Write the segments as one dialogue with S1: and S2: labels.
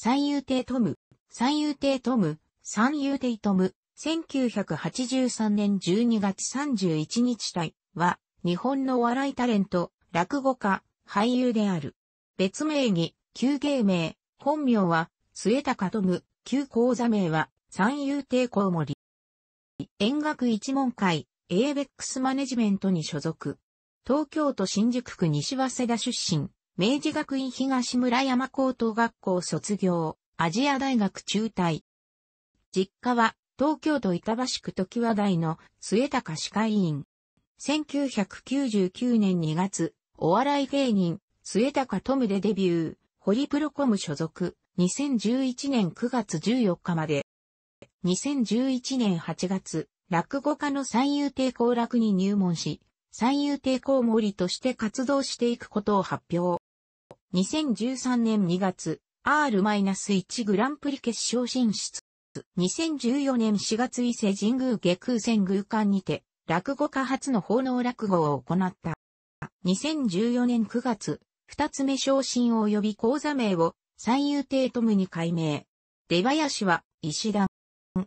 S1: 三遊亭トム、三遊亭トム、三遊亭トム、1983年12月31日体は、日本のお笑いタレント、落語家、俳優である。別名義、旧芸名、本名は、末高トム、旧講座名は、三遊亭コウモリ。演学一門会、エーベックスマネジメントに所属。東京都新宿区西早稲田出身。明治学院東村山高等学校卒業、アジア大学中退。実家は東京都板橋区時和台の末高歯科医院。1999年2月、お笑い芸人、末高トムでデビュー、ホリプロコム所属、2011年9月14日まで。2011年8月、落語家の三遊亭行楽に入門し、三遊亭公森として活動していくことを発表。2013年2月、R-1 グランプリ決勝進出。2014年4月伊勢神宮下空戦宮間にて、落語家初の奉納落語を行った。2014年9月、二つ目昇進及び講座名を三遊亭トムに改名。出林は石段。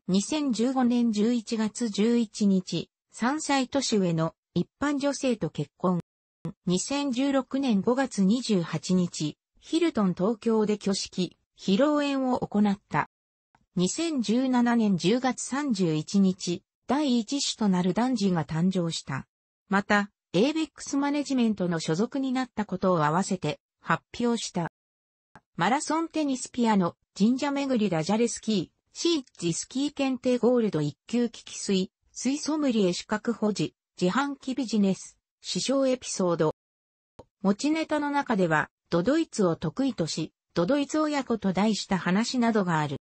S1: 2015年11月11日、3歳年上の一般女性と結婚。2016年5月28日、ヒルトン東京で挙式、披露宴を行った。2017年10月31日、第一子となる男児が誕生した。また、エーベックスマネジメントの所属になったことを合わせて発表した。マラソンテニスピアノ、神社巡りダジャレスキー、シーチスキー検定ゴールド一級危機水、水ソムリエ資格保持、自販機ビジネス、師匠エピソード。持ちネタの中では、ドドイツを得意とし、ドドイツ親子と題した話などがある。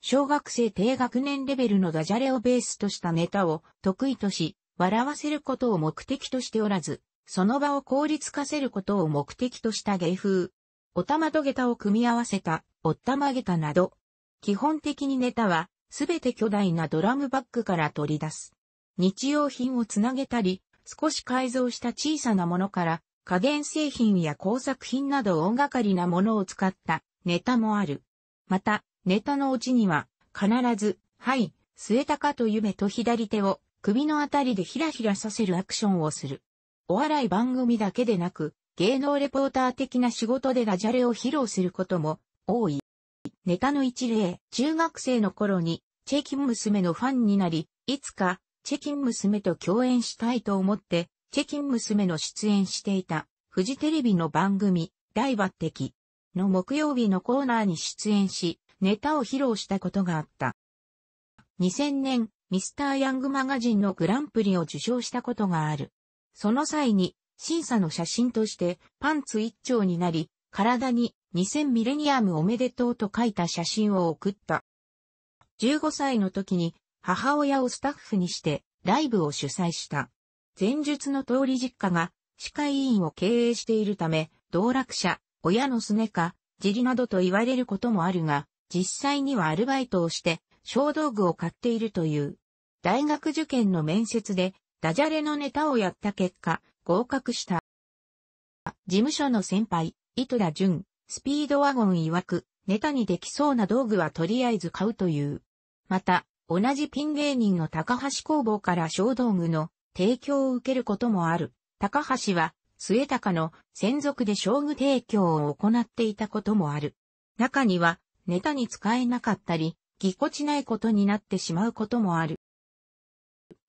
S1: 小学生低学年レベルのダジャレをベースとしたネタを得意とし、笑わせることを目的としておらず、その場を効率化せることを目的とした芸風。お玉とげたを組み合わせた、おったまげたなど。基本的にネタは、すべて巨大なドラムバッグから取り出す。日用品をつなげたり、少し改造した小さなものから、家電製品や工作品など大掛かりなものを使ったネタもある。また、ネタのうちには、必ず、はい、末高と夢と左手を首のあたりでひらひらさせるアクションをする。お笑い番組だけでなく、芸能レポーター的な仕事でダジャレを披露することも多い。ネタの一例、中学生の頃に、チェキ娘のファンになり、いつかチェキン娘と共演したいと思って、チェキン娘の出演していた、フジテレビの番組、大抜擢の木曜日のコーナーに出演し、ネタを披露したことがあった。2000年、ミスターヤングマガジンのグランプリを受賞したことがある。その際に、審査の写真として、パンツ一丁になり、体に2000ミレニアムおめでとうと書いた写真を送った。15歳の時に母親をスタッフにしてライブを主催した。前述の通り実家が歯科医院を経営しているため、道楽者、親のすねか、自利などと言われることもあるが、実際にはアルバイトをして小道具を買っているという。大学受験の面接でダジャレのネタをやった結果、合格した。事務所の先輩、糸田淳、スピードワゴン曰く、ネタにできそうな道具はとりあえず買うという。また、同じピン芸人の高橋工房から小道具の提供を受けることもある。高橋は、末高の専属で勝具提供を行っていたこともある。中には、ネタに使えなかったり、ぎこちないことになってしまうこともある。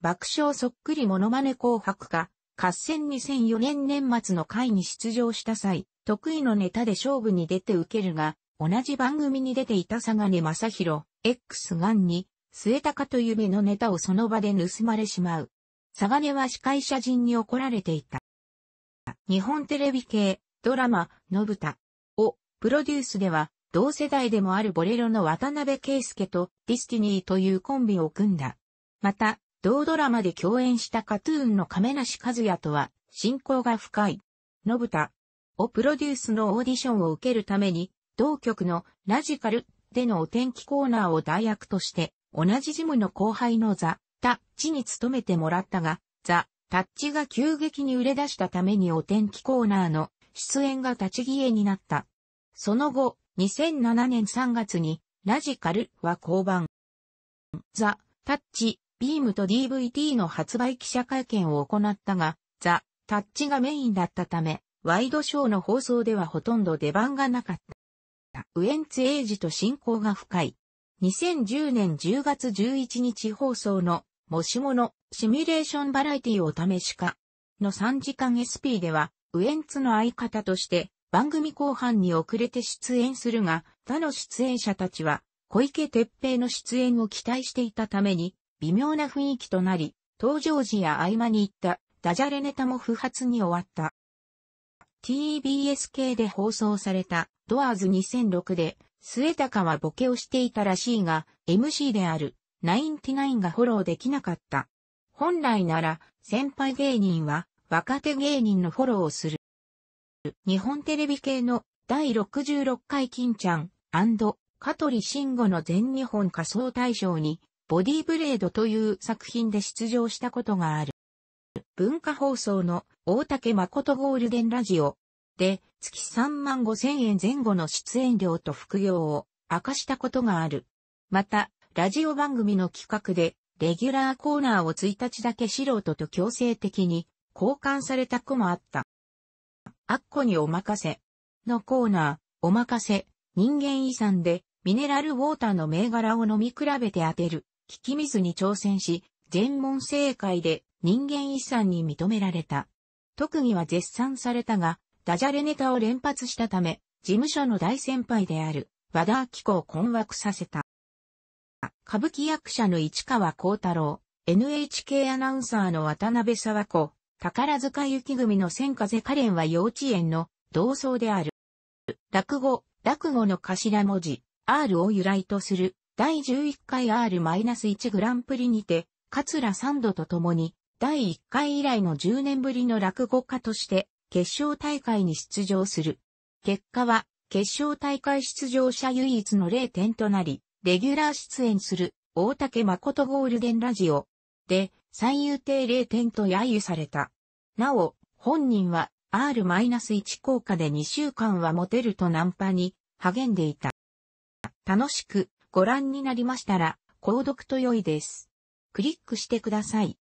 S1: 爆笑そっくりモノマネ紅白か、合戦2004年年末の会に出場した際、得意のネタで勝負に出て受けるが、同じ番組に出ていた佐賀根正宏、X ガンに、末高と夢のネタをその場で盗まれしまう。サガネは司会者陣に怒られていた。日本テレビ系、ドラマ、のぶたを、プロデュースでは、同世代でもあるボレロの渡辺圭介とディスティニーというコンビを組んだ。また、同ドラマで共演したカトゥーンの亀梨和也とは、親交が深い。のぶたをプロデュースのオーディションを受けるために、同局のラジカルでのお天気コーナーを代役として同じジムの後輩のザ・タッチに勤めてもらったが、ザ・タッチが急激に売れ出したためにお天気コーナーの出演が立ち消えになった。その後、2007年3月にラジカルは降板。ザ・タッチ、ビームと DVD の発売記者会見を行ったが、ザ・タッチがメインだったため、ワイドショーの放送ではほとんど出番がなかった。ウエンツエイジと親交が深い。2010年10月11日放送の、もしもの、シミュレーションバラエティお試しか、の3時間 SP では、ウエンツの相方として、番組後半に遅れて出演するが、他の出演者たちは、小池徹平の出演を期待していたために、微妙な雰囲気となり、登場時や合間に行ったダジャレネタも不発に終わった。TBS 系で放送されたドアーズ2006で末高はボケをしていたらしいが、MC である、ナインティナインがフォローできなかった。本来なら、先輩芸人は、若手芸人のフォローをする。日本テレビ系の第66回金ちゃん香取慎吾の全日本仮想大賞に、ボディブレードという作品で出場したことがある。文化放送の大竹誠ゴールデンラジオで、月3万5千円前後の出演料と副業を明かしたことがある。また、ラジオ番組の企画で、レギュラーコーナーを1日だけ素人と強制的に交換された子もあった。アッコにお任せのコーナー、お任せ、人間遺産で、ミネラルウォーターの銘柄を飲み比べて当てる、聞き水に挑戦し、全問正解で人間遺産に認められた。特技は絶賛されたが、ダジャレネタを連発したため、事務所の大先輩である和田明子を困惑させた。歌舞伎役者の市川幸太郎、NHK アナウンサーの渡辺沢子、宝塚雪組の千風カレンは幼稚園の同窓である。落語、落語の頭文字、R を由来とする第11回 R-1 グランプリにて、桂三度と共に、第1回以来の10年ぶりの落語家として、決勝大会に出場する。結果は、決勝大会出場者唯一の0点となり、レギュラー出演する大竹誠ゴールデンラジオで最優定0点と揶揄された。なお、本人は R-1 効果で2週間は持てるとナンパに励んでいた。楽しくご覧になりましたら、購読と良いです。クリックしてください。